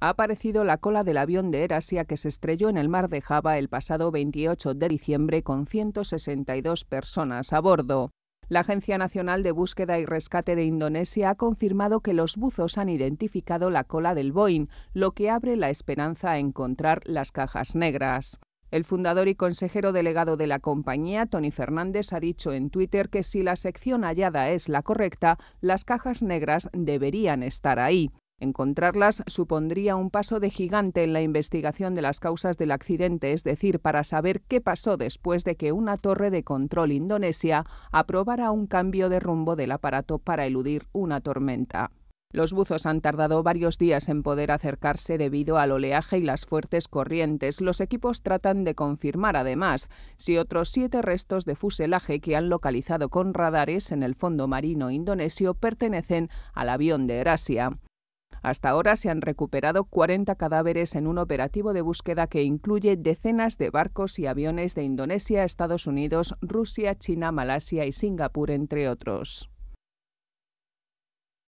ha aparecido la cola del avión de Erasia que se estrelló en el mar de Java el pasado 28 de diciembre con 162 personas a bordo. La Agencia Nacional de Búsqueda y Rescate de Indonesia ha confirmado que los buzos han identificado la cola del Boeing, lo que abre la esperanza a encontrar las cajas negras. El fundador y consejero delegado de la compañía, Tony Fernández, ha dicho en Twitter que si la sección hallada es la correcta, las cajas negras deberían estar ahí. Encontrarlas supondría un paso de gigante en la investigación de las causas del accidente, es decir, para saber qué pasó después de que una torre de control indonesia aprobara un cambio de rumbo del aparato para eludir una tormenta. Los buzos han tardado varios días en poder acercarse debido al oleaje y las fuertes corrientes. Los equipos tratan de confirmar, además, si otros siete restos de fuselaje que han localizado con radares en el fondo marino indonesio pertenecen al avión de Erasia. Hasta ahora se han recuperado 40 cadáveres en un operativo de búsqueda que incluye decenas de barcos y aviones de Indonesia, Estados Unidos, Rusia, China, Malasia y Singapur, entre otros.